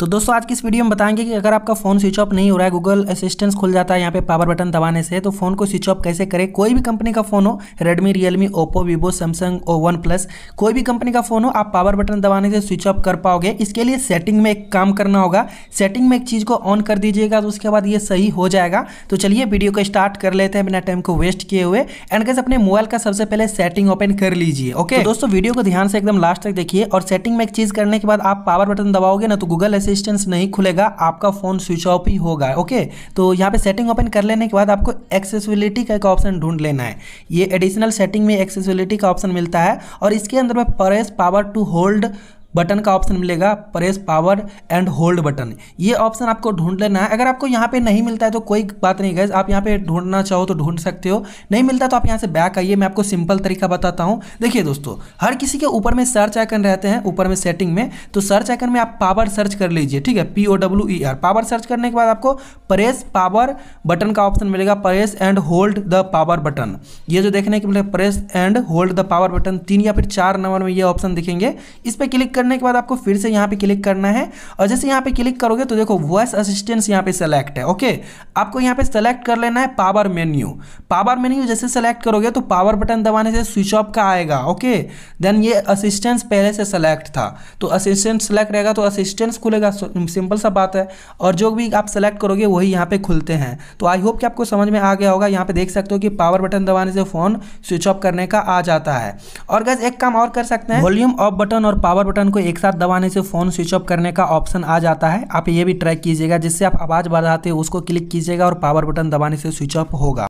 तो दोस्तों आज की इस वीडियो में बताएंगे कि अगर आपका फ़ोन स्विच ऑफ नहीं हो रहा है गूगल असिस्टेंस खुल जाता है यहाँ पे पावर बटन दबाने से तो फ़ोन को स्विच ऑफ कैसे करें कोई भी कंपनी का फ़ोन हो Redmi Realme Oppo Vivo Samsung or OnePlus कोई भी कंपनी का फ़ोन हो आप पावर बटन दबाने से स्विच ऑफ कर पाओगे इसके लिए सेटिंग में एक काम करना होगा सेटिंग में एक चीज़ को ऑन कर दीजिएगा तो उसके बाद ये सही हो जाएगा तो चलिए वीडियो को स्टार्ट कर लेते हैं बिना टाइम को वेस्ट किए हुए एंड कैसे अपने मोबाइल का सबसे पहले सेटिंग ओपन कर लीजिए ओके तो दोस्तों वीडियो को ध्यान से एकदम लास्ट तक देखिए और सेटिंग में एक चीज़ करने के बाद आप पावर बटन दबाओगे ना तो गूगल असिस्टेंस नहीं खुलेगा आपका फ़ोन स्विच ऑफ ही होगा ओके तो यहाँ पे सेटिंग ओपन कर लेने के बाद आपको एक्सेसिबिलिटी का एक ऑप्शन ढूंढ लेना है ये एडिशनल सेटिंग में एक्सेसिबिलिटी का ऑप्शन मिलता है और इसके अंदर में press power to hold button का ऑप्शन मिलेगा press power and hold button ये ऑप्शन आपको ढूंढ लेना है अगर आपको यहाँ पे नहीं मिलता है तो कोई बात नहीं गैस आप यहाँ पे ढूंढना चाहो तो ढूंढ सकते हो नहीं मिलता तो आप यहाँ से बैक आइए मैं आपको सिंपल तरीका बताता हूँ देखिए दोस्तों हर किसी के ऊपर में सर्च आइकन रहते हैं ऊपर में सेटिंग में तो सर्च आइकन में आप पावर सर्च कर लीजिए ठीक है P O W E R power search करने के बाद आपको प्रेस पावर बटन का ऑप्शन मिलेगा press and hold the power button ये जो देखने के मिलेगा press and hold the power button तीन या फिर चार नंबर में ये ऑप्शन दिखेंगे इस पर क्लिक करने करने के बाद आपको फिर से यहाँ पे क्लिक करना है और जैसे यहाँ पे क्लिक करोगे तो देखो वॉइस असिस्टेंस यहाँ पे सेलेक्ट है ओके आपको यहाँ पे सेलेक्ट कर लेना है पावर मेन्यू पावर मेन्यू जैसे सेलेक्ट करोगे तो पावर बटन दबाने से स्विच ऑफ का आएगा ओके देन ये असिस्टेंस पहले से सेलेक्ट था तो असिस्टेंट सेलेक्ट रहेगा तो असिस्टेंस खुलेगा सिंपल सा बात है और जो भी आप सेलेक्ट करोगे वही यहाँ पे खुलते हैं तो आई होप कि आपको समझ में आ गया होगा यहाँ पे देख सकते हो कि पावर बटन दबाने से फ़ोन स्विच ऑफ करने का आ जाता है और गैस एक काम और कर सकते हैं वॉल्यूम ऑफ बटन और पावर बटन बटन को एक साथ दबाने से फ़ोन स्विच ऑफ करने का ऑप्शन आ जाता है आप ये भी ट्राई कीजिएगा जिससे आप आवाज़ बढ़ाते हो उसको क्लिक कीजिएगा और पावर बटन दबाने से स्विच ऑफ होगा